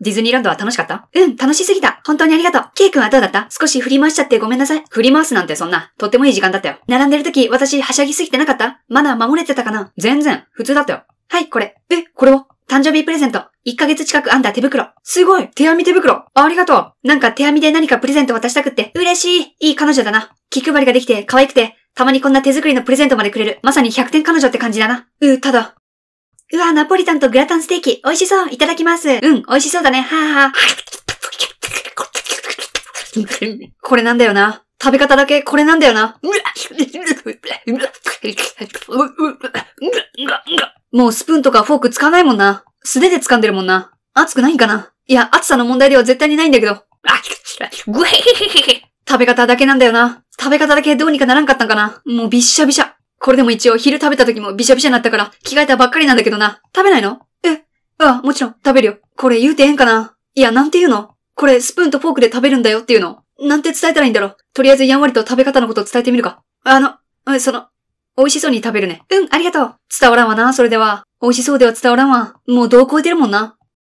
ディズニーランドは楽しかったうん、楽しすぎた。本当にありがとう。ケイ君はどうだった少し振り回しちゃってごめんなさい。振り回すなんてそんな、とってもいい時間だったよ。並んでる時、私はしゃぎすぎてなかったマナー守れてたかな全然、普通だったよ。はい、これ。え、これは誕生日プレゼント。1ヶ月近く編んだ手袋。すごい手編み手袋ありがとうなんか手編みで何かプレゼント渡したくって。嬉しいいい彼女だな。気配りができて可愛くて、たまにこんな手作りのプレゼントまでくれる。まさに100点彼女って感じだな。うー、ただ、うわ、ナポリタンとグラタンステーキ、美味しそういただきますうん、美味しそうだね。はぁ、はぁ、これなんだよな。食べ方だけこれなんだよな。もうスプーンとかフォーク使わないもんな。素手で掴んでるもんな。熱くないんかないや、暑さの問題では絶対にないんだけど。食べ方だけなんだよな。食べ方だけどうにかならんかったんかなもうびっしゃびしゃ。これでも一応昼食べた時もびしゃびしゃになったから着替えたばっかりなんだけどな。食べないのえ、ああ、もちろん食べるよ。これ言うてええんかないや、なんて言うのこれスプーンとフォークで食べるんだよっていうの。なんて伝えたらいいんだろう。とりあえずやんわりと食べ方のことを伝えてみるか。あの、その、美味しそうに食べるね。うん、ありがとう。伝わらんわな、それでは。美味しそうでは伝わらんわ。もう度を超えてるもんな。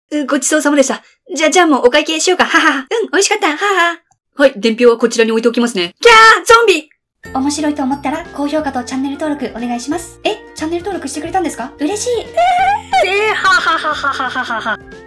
う、ごちそうさまでした。じゃ、じゃあもうお会計しようか。ははは。うん、美味しかった。はは。はい、伝票はこちらに置いておきますね。キャーゾンビ面白いと思ったら高評価とチャンネル登録お願いします。え、チャンネル登録してくれたんですか嬉しい。えー、ははははははは。